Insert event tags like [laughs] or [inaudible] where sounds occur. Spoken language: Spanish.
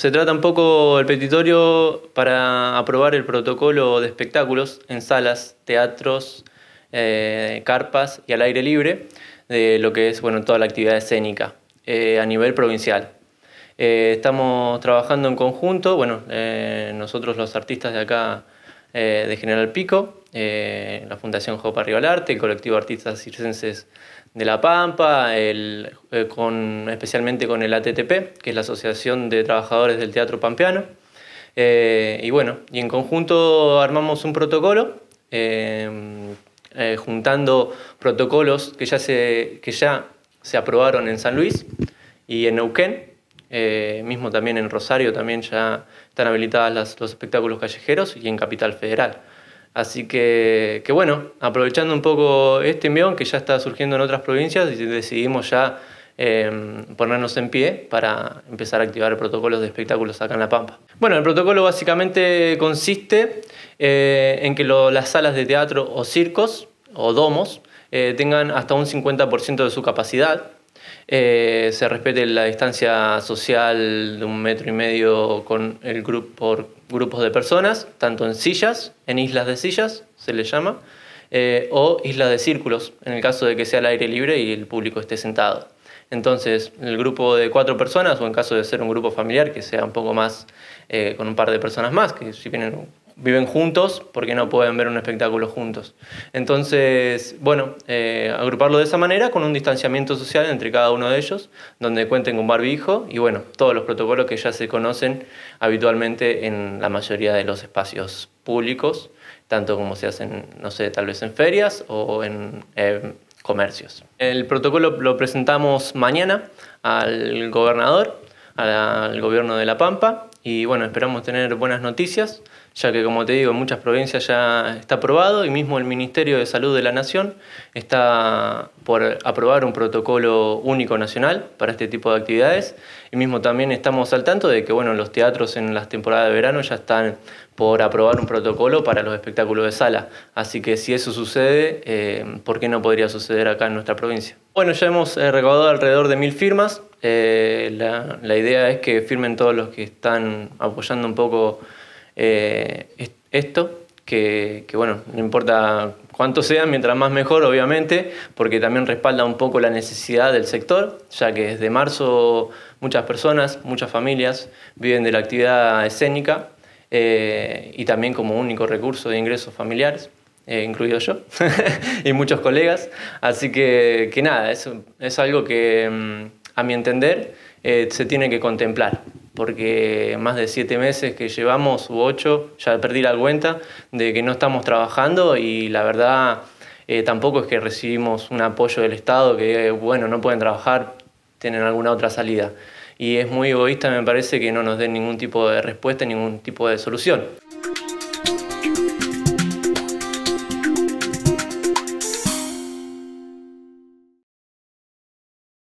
se trata un poco el petitorio para aprobar el protocolo de espectáculos en salas, teatros, eh, carpas y al aire libre de lo que es bueno, toda la actividad escénica eh, a nivel provincial. Eh, estamos trabajando en conjunto, bueno, nosotros los artistas de acá eh, de General Pico, eh, la Fundación Jopa Arte, el colectivo de artistas circenses de La Pampa, eh, con, especialmente con el ATTP, que es la Asociación de Trabajadores del Teatro Pampeano. y bueno, y en conjunto armamos un protocolo, juntando protocolos que ya, se, que ya se aprobaron en San Luis y en Neuquén, eh, mismo también en Rosario también ya están habilitadas los espectáculos callejeros y en Capital Federal. Así que, bueno, aprovechando un poco este envión que ya está surgiendo en otras provincias, decidimos ya em, ponernos en pie para empezar a activar protocolos de espectáculos acá en La Pampa. Bueno, el protocolo básicamente consiste eh, en que las salas de teatro o circos o domos eh, tengan hasta un 50% de su capacidad eh, se respete la distancia social de un metro y medio con el grupo por grupos de personas, tanto en sillas, en islas de sillas se le llama, eh, o islas de círculos, en el caso de que sea al aire libre y el público esté sentado. Entonces, el grupo de cuatro personas, o en caso de ser un grupo familiar, que sea un poco más, eh, con un par de personas más, que si vienen viven juntos porque no pueden ver un espectáculo juntos. Entonces, bueno, eh, agruparlo de esa manera con un distanciamiento social entre cada uno de ellos, donde cuenten con barbijo y bueno, todos los protocolos que ya se conocen habitualmente en la mayoría de los espacios públicos, tanto como se hacen, no sé, tal vez en ferias o en eh, comercios. El protocolo lo presentamos mañana al gobernador, al gobierno de La Pampa y bueno, esperamos tener buenas noticias, ya que como te digo, en muchas provincias ya está aprobado y mismo el Ministerio de Salud de la Nación está por aprobar un protocolo único nacional para este tipo de actividades y mismo también estamos al tanto de que bueno, los teatros en las temporadas de verano ya están por aprobar un protocolo para los espectáculos de sala. Así que si eso sucede, eh, ¿por qué no podría suceder acá en nuestra provincia? Bueno, ya hemos eh, alrededor de mil firmas. Eh, la, idea es que firmen todos los que están apoyando un poco eh, esto, que, bueno, no importa cuánto sean, mientras más mejor, obviamente, porque también respalda un poco la necesidad del sector, ya que desde marzo muchas personas, muchas familias viven de la actividad escénica eh, y también como único recurso de ingresos familiares, eh, incluido yo [laughs] y muchos colegas. Así que, que nada, es, es algo que mm, a mi entender eh, se tiene que contemplar, porque más de siete meses que llevamos, u ocho, ya perdí la cuenta de que no estamos trabajando y la verdad... tampoco es que recibimos un apoyo del Estado que, bueno, no pueden trabajar, tienen alguna otra salida y es muy egoísta, me parece, que no nos den ningún tipo de respuesta, ningún tipo de solución.